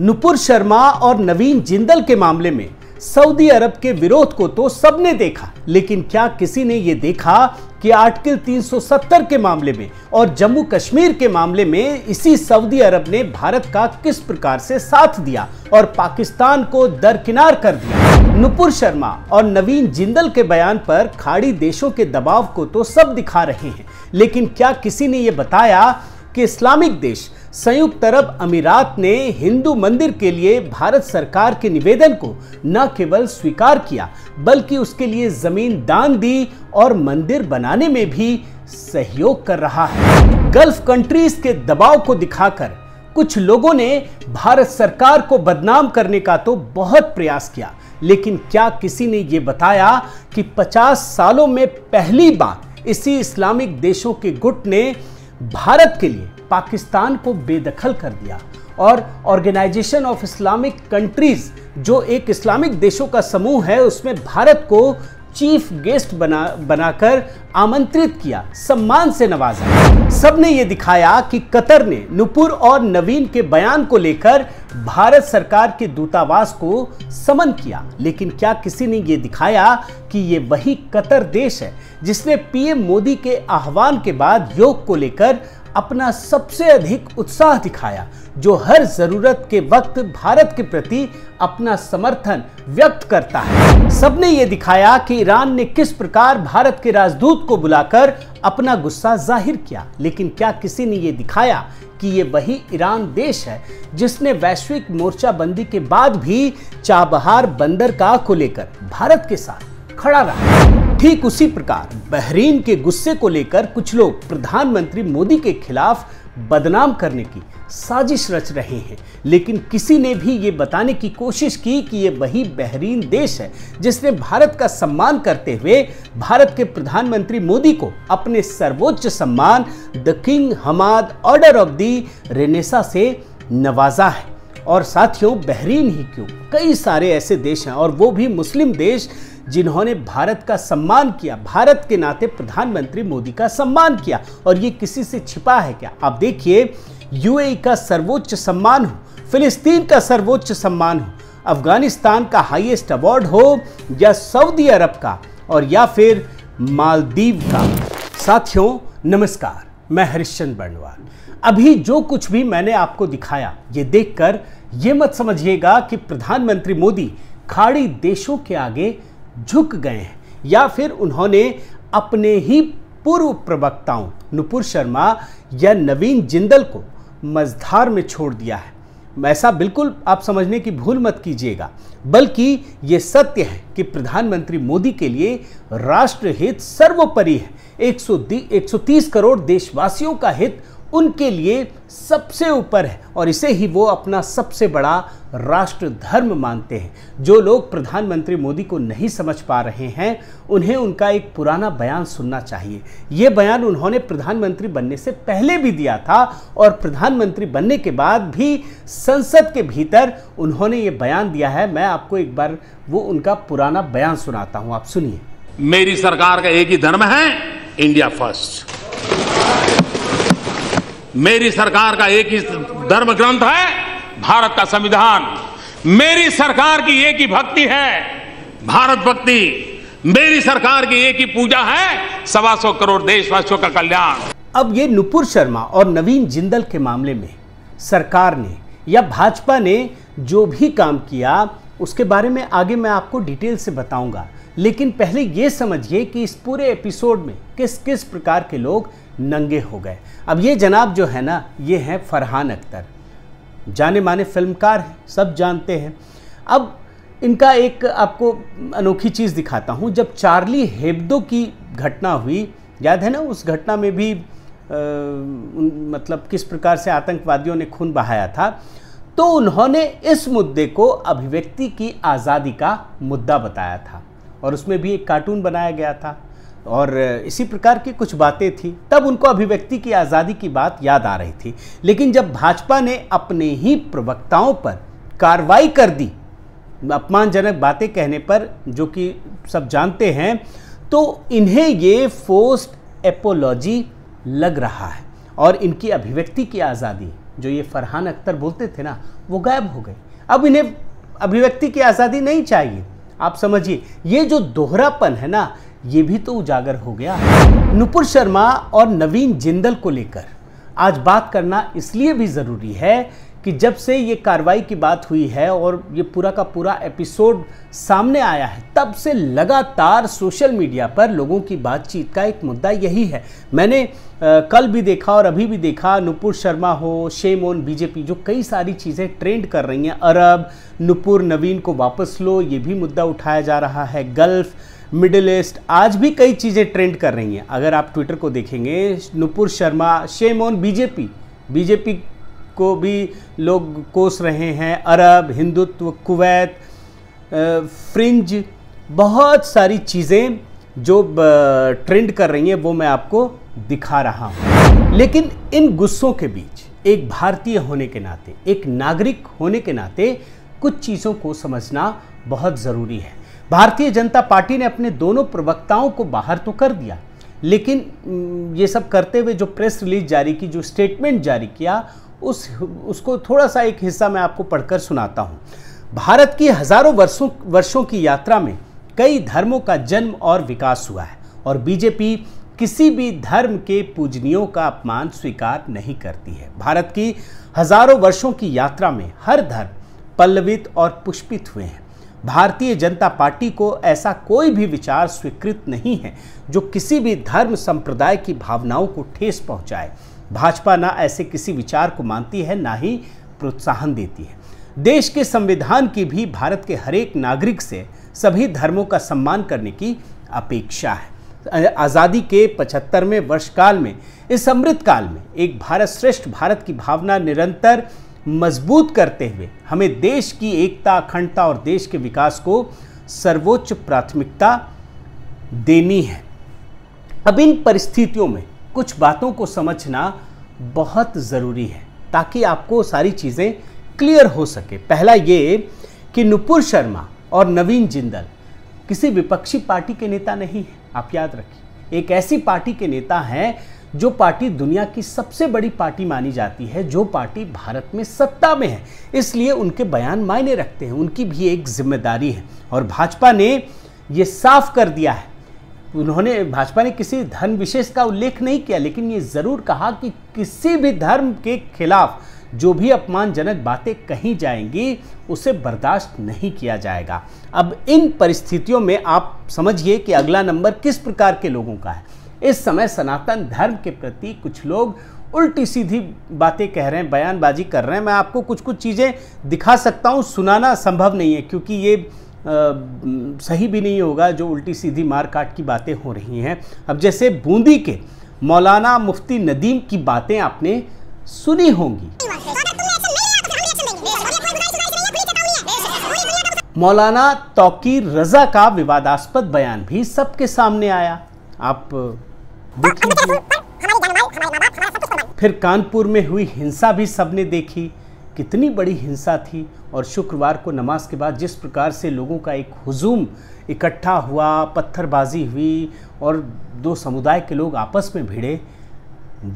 नुपुर शर्मा और नवीन जिंदल के मामले में सऊदी अरब के विरोध को तो सबने देखा लेकिन क्या किसी ने यह देखा कि आर्टिकल 370 के मामले में और जम्मू कश्मीर के मामले में इसी सऊदी अरब ने भारत का किस प्रकार से साथ दिया और पाकिस्तान को दरकिनार कर दिया नुपुर शर्मा और नवीन जिंदल के बयान पर खाड़ी देशों के दबाव को तो सब दिखा रहे हैं लेकिन क्या किसी ने यह बताया कि इस्लामिक देश संयुक्त अरब अमीरात ने हिंदू मंदिर के लिए भारत सरकार के निवेदन को न केवल स्वीकार किया बल्कि उसके लिए जमीन दान दी और मंदिर बनाने में भी सहयोग कर रहा है गल्फ कंट्रीज के दबाव को दिखाकर कुछ लोगों ने भारत सरकार को बदनाम करने का तो बहुत प्रयास किया लेकिन क्या किसी ने यह बताया कि 50 सालों में पहली बार इसी इस्लामिक देशों के गुट ने भारत के लिए पाकिस्तान को बेदखल कर दिया और ऑर्गेनाइजेशन ऑफ इस्लामिक कंट्रीज जो एक इस्लामिक देशों का समूह है उसमें भारत को चीफ गेस्ट बना बनाकर आमंत्रित किया सम्मान से नवाजा सबने ये दिखाया कि कतर ने नुपुर और नवीन के बयान को लेकर भारत सरकार के दूतावास को समन किया लेकिन क्या किसी ने ये दिखाया कि ये वही कतर देश है जिसने पीएम मोदी के आह्वान के बाद योग को लेकर अपना सबसे अधिक उत्साह दिखाया जो हर जरूरत के वक्त भारत के प्रति अपना समर्थन व्यक्त करता है सबने ये दिखाया कि ईरान ने किस प्रकार भारत के राजदूत खुद को बुलाकर अपना गुस्सा जाहिर किया लेकिन क्या किसी ने यह दिखाया कि ये वही ईरान देश है जिसने वैश्विक मोर्चाबंदी के बाद भी चाबहार बंदर का को लेकर भारत के साथ खड़ा रहा ठीक उसी प्रकार बहरीन के गुस्से को लेकर कुछ लोग प्रधानमंत्री मोदी के खिलाफ बदनाम करने की साजिश रच रहे हैं लेकिन किसी ने भी ये बताने की कोशिश की कि ये वही बहरीन देश है जिसने भारत का सम्मान करते हुए भारत के प्रधानमंत्री मोदी को अपने सर्वोच्च सम्मान the King Hamad Order of the Renaissance से नवाजा है और साथियों बहरीन ही क्यों कई सारे ऐसे देश हैं और वो भी मुस्लिम देश जिन्होंने भारत का सम्मान किया भारत के नाते प्रधानमंत्री मोदी का सम्मान किया और ये किसी से छिपा है क्या आप देखिए यूएई का सर्वोच्च सम्मान हो फिलिस्तीन का सर्वोच्च सम्मान हो अफगानिस्तान का हाईएस्ट अवार्ड हो या सऊदी अरब का और या फिर मालदीव का साथियों नमस्कार मैं हरिश्चंद बर्णवाल अभी जो कुछ भी मैंने आपको दिखाया ये देखकर ये मत समझिएगा कि प्रधानमंत्री मोदी खाड़ी देशों के आगे झुक गए हैं या फिर उन्होंने अपने ही पूर्व प्रवक्ताओं नुपुर शर्मा या नवीन जिंदल को मझधार में छोड़ दिया है ऐसा बिल्कुल आप समझने की भूल मत कीजिएगा बल्कि ये सत्य है कि प्रधानमंत्री मोदी के लिए राष्ट्रहित सर्वोपरि है एक सौ करोड़ देशवासियों का हित उनके लिए सबसे ऊपर है और इसे ही वो अपना सबसे बड़ा राष्ट्र धर्म मानते हैं जो लोग प्रधानमंत्री मोदी को नहीं समझ पा रहे हैं उन्हें उनका एक पुराना बयान सुनना चाहिए ये बयान उन्होंने प्रधानमंत्री बनने से पहले भी दिया था और प्रधानमंत्री बनने के बाद भी संसद के भीतर उन्होंने ये बयान दिया है मैं आपको एक बार वो उनका पुराना बयान सुनाता हूँ आप सुनिए मेरी सरकार का एक ही धर्म है इंडिया फर्स्ट मेरी सरकार का एक ही धर्म ग्रंथ है भारत का संविधान मेरी सरकार की एक ही भक्ति है भारत भक्ति मेरी सरकार की एक ही पूजा है सवा सौ करोड़ देशवासियों का कल्याण अब ये नुपुर शर्मा और नवीन जिंदल के मामले में सरकार ने या भाजपा ने जो भी काम किया उसके बारे में आगे मैं आपको डिटेल से बताऊंगा लेकिन पहले ये समझिए कि इस पूरे एपिसोड में किस किस प्रकार के लोग नंगे हो गए अब ये जनाब जो है ना ये हैं फरहान अख्तर जाने माने फिल्मकार हैं सब जानते हैं अब इनका एक आपको अनोखी चीज़ दिखाता हूँ जब चार्ली हेब्दो की घटना हुई याद है ना उस घटना में भी आ, मतलब किस प्रकार से आतंकवादियों ने खून बहाया था तो उन्होंने इस मुद्दे को अभिव्यक्ति की आज़ादी का मुद्दा बताया था और उसमें भी एक कार्टून बनाया गया था और इसी प्रकार की कुछ बातें थी तब उनको अभिव्यक्ति की आज़ादी की बात याद आ रही थी लेकिन जब भाजपा ने अपने ही प्रवक्ताओं पर कार्रवाई कर दी अपमानजनक बातें कहने पर जो कि सब जानते हैं तो इन्हें ये फोस्ट एपोलॉजी लग रहा है और इनकी अभिव्यक्ति की आज़ादी जो ये फरहान अख्तर बोलते थे ना वो गायब हो गए अब इन्हें अभिव्यक्ति की आज़ादी नहीं चाहिए आप समझिए ये जो दोहरापन है ना ये भी तो उजागर हो गया नुपुर शर्मा और नवीन जिंदल को लेकर आज बात करना इसलिए भी ज़रूरी है कि जब से ये कार्रवाई की बात हुई है और ये पूरा का पूरा एपिसोड सामने आया है तब से लगातार सोशल मीडिया पर लोगों की बातचीत का एक मुद्दा यही है मैंने आ, कल भी देखा और अभी भी देखा नुपुर शर्मा हो शेम ऑन बीजेपी जो कई सारी चीज़ें ट्रेंड कर रही हैं अरब नुपुर नवीन को वापस लो ये भी मुद्दा उठाया जा रहा है गल्फ़ मिडिल ईस्ट आज भी कई चीज़ें ट्रेंड कर रही हैं अगर आप ट्विटर को देखेंगे Nupur Sharma shame on BJP BJP को भी लोग कोस रहे हैं अरब हिंदुत्व कुवैत फ्रिंज बहुत सारी चीज़ें जो ट्रेंड कर रही हैं वो मैं आपको दिखा रहा हूँ लेकिन इन गुस्सों के बीच एक भारतीय होने के नाते एक नागरिक होने के नाते कुछ चीज़ों को समझना बहुत ज़रूरी है भारतीय जनता पार्टी ने अपने दोनों प्रवक्ताओं को बाहर तो कर दिया लेकिन ये सब करते हुए जो प्रेस रिलीज जारी की जो स्टेटमेंट जारी किया उस उसको थोड़ा सा एक हिस्सा मैं आपको पढ़कर सुनाता हूँ भारत की हजारों वर्षों वर्षों की यात्रा में कई धर्मों का जन्म और विकास हुआ है और बीजेपी किसी भी धर्म के पूजनियों का अपमान स्वीकार नहीं करती है भारत की हजारों वर्षों की यात्रा में हर धर्म पल्लवित और पुष्पित हुए हैं भारतीय जनता पार्टी को ऐसा कोई भी विचार स्वीकृत नहीं है जो किसी भी धर्म संप्रदाय की भावनाओं को ठेस पहुंचाए भाजपा ना ऐसे किसी विचार को मानती है ना ही प्रोत्साहन देती है देश के संविधान की भी भारत के हरेक नागरिक से सभी धर्मों का सम्मान करने की अपेक्षा है आज़ादी के पचहत्तरवें वर्षकाल में इस अमृत काल में एक भारत श्रेष्ठ भारत की भावना निरंतर मजबूत करते हुए हमें देश की एकता अखंडता और देश के विकास को सर्वोच्च प्राथमिकता देनी है अब इन परिस्थितियों में कुछ बातों को समझना बहुत ज़रूरी है ताकि आपको सारी चीज़ें क्लियर हो सके पहला ये कि नुपुर शर्मा और नवीन जिंदल किसी विपक्षी पार्टी के नेता नहीं है आप याद रखिए एक ऐसी पार्टी के नेता हैं जो पार्टी दुनिया की सबसे बड़ी पार्टी मानी जाती है जो पार्टी भारत में सत्ता में है इसलिए उनके बयान मायने रखते हैं उनकी भी एक जिम्मेदारी है और भाजपा ने ये साफ कर दिया है उन्होंने भाजपा ने किसी धर्म विशेष का उल्लेख नहीं किया लेकिन ये ज़रूर कहा कि किसी भी धर्म के खिलाफ जो भी अपमानजनक बातें कही जाएंगी उसे बर्दाश्त नहीं किया जाएगा अब इन परिस्थितियों में आप समझिए कि अगला नंबर किस प्रकार के लोगों का है इस समय सनातन धर्म के प्रति कुछ लोग उल्टी सीधी बातें कह रहे हैं बयानबाजी कर रहे हैं मैं आपको कुछ कुछ चीज़ें दिखा सकता हूँ सुनाना संभव नहीं है क्योंकि ये सही भी नहीं होगा जो उल्टी सीधी मार काट की बातें हो रही हैं अब जैसे बूंदी के मौलाना मुफ्ती नदीम की बातें आपने सुनी होंगी मौलाना तोकी रजा का विवादास्पद बयान भी सबके सामने आया आप फिर कानपुर में हुई हिंसा भी सबने देखी कितनी बड़ी हिंसा थी और शुक्रवार को नमाज के बाद जिस प्रकार से लोगों का एक हुजूम इकट्ठा हुआ पत्थरबाजी हुई और दो समुदाय के लोग आपस में भिड़े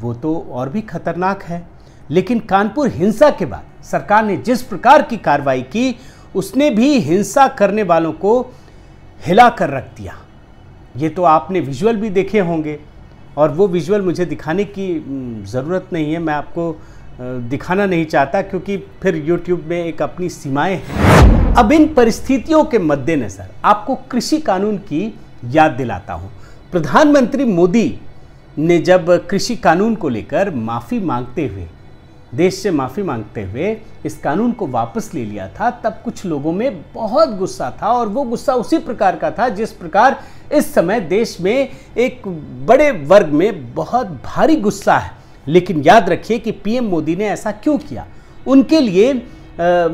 वो तो और भी खतरनाक है लेकिन कानपुर हिंसा के बाद सरकार ने जिस प्रकार की कार्रवाई की उसने भी हिंसा करने वालों को हिला कर रख दिया ये तो आपने विजुअल भी देखे होंगे और वो विजुअल मुझे दिखाने की ज़रूरत नहीं है मैं आपको दिखाना नहीं चाहता क्योंकि फिर यूट्यूब में एक अपनी सीमाएं हैं अब इन परिस्थितियों के मद्देनज़र आपको कृषि कानून की याद दिलाता हूँ प्रधानमंत्री मोदी ने जब कृषि कानून को लेकर माफ़ी मांगते हुए देश से माफ़ी मांगते हुए इस कानून को वापस ले लिया था तब कुछ लोगों में बहुत गुस्सा था और वो गुस्सा उसी प्रकार का था जिस प्रकार इस समय देश में एक बड़े वर्ग में बहुत भारी गुस्सा है लेकिन याद रखिए कि पीएम मोदी ने ऐसा क्यों किया उनके लिए आ,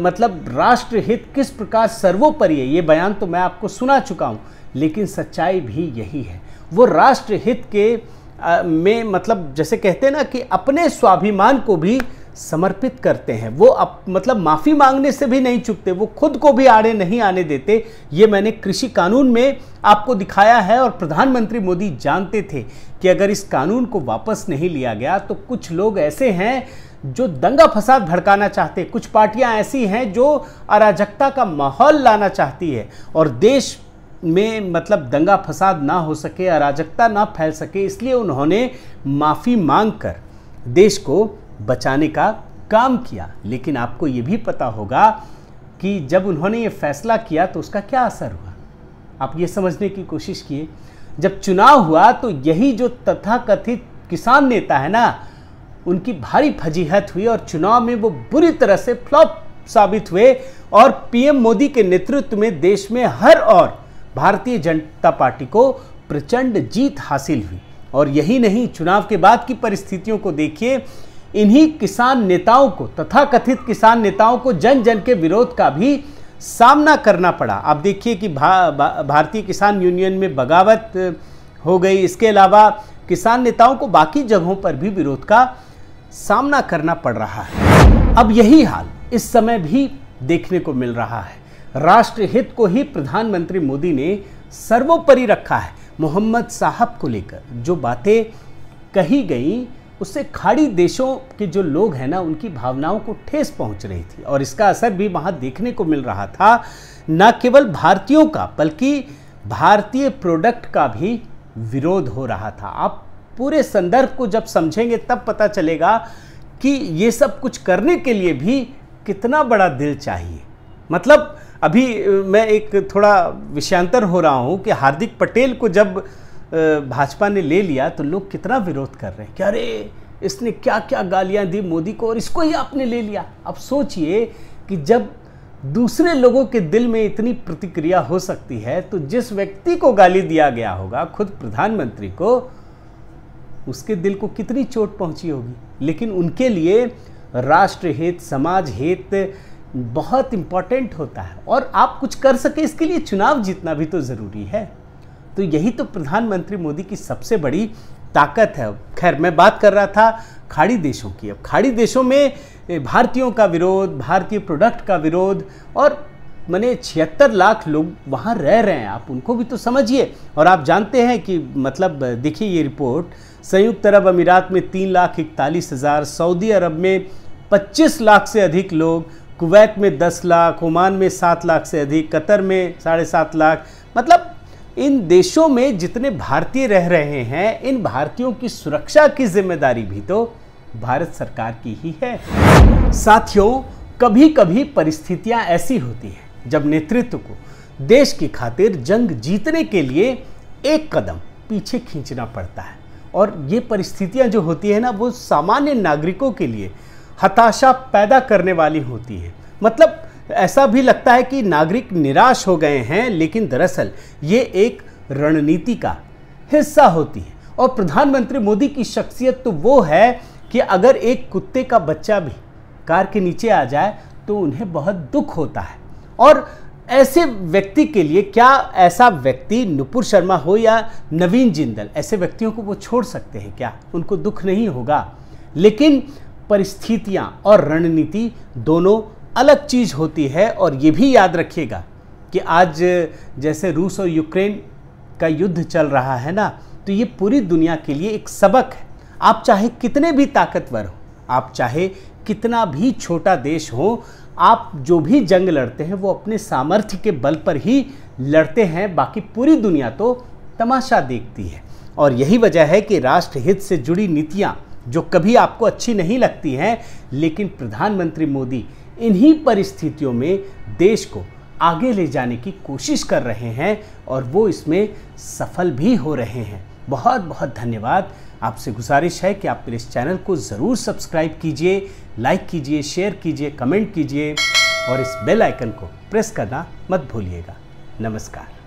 मतलब राष्ट्रहित किस प्रकार सर्वोपरि है ये बयान तो मैं आपको सुना चुका हूँ लेकिन सच्चाई भी यही है वो राष्ट्रहित के आ, में मतलब जैसे कहते हैं ना कि अपने स्वाभिमान को भी समर्पित करते हैं वो अप, मतलब माफ़ी मांगने से भी नहीं चुकते वो खुद को भी आड़े नहीं आने देते ये मैंने कृषि कानून में आपको दिखाया है और प्रधानमंत्री मोदी जानते थे कि अगर इस कानून को वापस नहीं लिया गया तो कुछ लोग ऐसे हैं जो दंगा फसाद भड़काना चाहते कुछ पार्टियां ऐसी हैं जो अराजकता का माहौल लाना चाहती है और देश में मतलब दंगा फसाद ना हो सके अराजकता ना फैल सके इसलिए उन्होंने माफ़ी मांग कर देश को बचाने का काम किया लेकिन आपको ये भी पता होगा कि जब उन्होंने ये फैसला किया तो उसका क्या असर हुआ आप ये समझने की कोशिश किए जब चुनाव हुआ तो यही जो तथाकथित किसान नेता है ना उनकी भारी फजीहत हुई और चुनाव में वो बुरी तरह से फ्लॉप साबित हुए और पीएम मोदी के नेतृत्व में देश में हर और भारतीय जनता पार्टी को प्रचंड जीत हासिल हुई और यही नहीं चुनाव के बाद की परिस्थितियों को देखिए इन्हीं किसान नेताओं को तथा कथित किसान नेताओं को जन जन के विरोध का भी सामना करना पड़ा आप देखिए कि भा, भारतीय किसान यूनियन में बगावत हो गई इसके अलावा किसान नेताओं को बाकी जगहों पर भी विरोध का सामना करना पड़ रहा है अब यही हाल इस समय भी देखने को मिल रहा है राष्ट्रहित को ही प्रधानमंत्री मोदी ने सर्वोपरि रखा है मोहम्मद साहब को लेकर जो बातें कही गई उससे खाड़ी देशों के जो लोग हैं ना उनकी भावनाओं को ठेस पहुंच रही थी और इसका असर भी वहाँ देखने को मिल रहा था न केवल भारतीयों का बल्कि भारतीय प्रोडक्ट का भी विरोध हो रहा था आप पूरे संदर्भ को जब समझेंगे तब पता चलेगा कि ये सब कुछ करने के लिए भी कितना बड़ा दिल चाहिए मतलब अभी मैं एक थोड़ा विषयांतर हो रहा हूँ कि हार्दिक पटेल को जब भाजपा ने ले लिया तो लोग कितना विरोध कर रहे हैं कि अरे इसने क्या क्या गालियां दी मोदी को और इसको ही आपने ले लिया अब सोचिए कि जब दूसरे लोगों के दिल में इतनी प्रतिक्रिया हो सकती है तो जिस व्यक्ति को गाली दिया गया होगा खुद प्रधानमंत्री को उसके दिल को कितनी चोट पहुंची होगी लेकिन उनके लिए राष्ट्र हित समाज हित बहुत इम्पॉर्टेंट होता है और आप कुछ कर सके इसके लिए चुनाव जीतना भी तो ज़रूरी है तो यही तो प्रधानमंत्री मोदी की सबसे बड़ी ताकत है खैर मैं बात कर रहा था खाड़ी देशों की अब खाड़ी देशों में भारतीयों का विरोध भारतीय प्रोडक्ट का विरोध और मैंने छिहत्तर लाख लोग वहाँ रह रहे हैं आप उनको भी तो समझिए और आप जानते हैं कि मतलब देखिए ये रिपोर्ट संयुक्त अरब अमीरात में तीन लाख इकतालीस हज़ार सऊदी अरब में पच्चीस लाख से अधिक लोग कुवैत में दस लाख ओमान में सात लाख से अधिक कतर में साढ़े सात लाख इन देशों में जितने भारतीय रह रहे हैं इन भारतीयों की सुरक्षा की जिम्मेदारी भी तो भारत सरकार की ही है साथियों कभी कभी परिस्थितियां ऐसी होती हैं जब नेतृत्व को देश की खातिर जंग जीतने के लिए एक कदम पीछे खींचना पड़ता है और ये परिस्थितियां जो होती है ना वो सामान्य नागरिकों के लिए हताशा पैदा करने वाली होती है मतलब ऐसा भी लगता है कि नागरिक निराश हो गए हैं लेकिन दरअसल ये एक रणनीति का हिस्सा होती है और प्रधानमंत्री मोदी की शख्सियत तो वो है कि अगर एक कुत्ते का बच्चा भी कार के नीचे आ जाए तो उन्हें बहुत दुख होता है और ऐसे व्यक्ति के लिए क्या ऐसा व्यक्ति नुपुर शर्मा हो या नवीन जिंदल ऐसे व्यक्तियों को वो छोड़ सकते हैं क्या उनको दुख नहीं होगा लेकिन परिस्थितियां और रणनीति दोनों अलग चीज़ होती है और ये भी याद रखिएगा कि आज जैसे रूस और यूक्रेन का युद्ध चल रहा है ना तो ये पूरी दुनिया के लिए एक सबक है आप चाहे कितने भी ताकतवर हो आप चाहे कितना भी छोटा देश हो आप जो भी जंग लड़ते हैं वो अपने सामर्थ्य के बल पर ही लड़ते हैं बाकी पूरी दुनिया तो तमाशा देखती है और यही वजह है कि राष्ट्रहित से जुड़ी नीतियाँ जो कभी आपको अच्छी नहीं लगती हैं लेकिन प्रधानमंत्री मोदी इन्हीं परिस्थितियों में देश को आगे ले जाने की कोशिश कर रहे हैं और वो इसमें सफल भी हो रहे हैं बहुत बहुत धन्यवाद आपसे गुजारिश है कि आप मेरे इस चैनल को ज़रूर सब्सक्राइब कीजिए लाइक कीजिए शेयर कीजिए कमेंट कीजिए और इस बेल आइकन को प्रेस करना मत भूलिएगा नमस्कार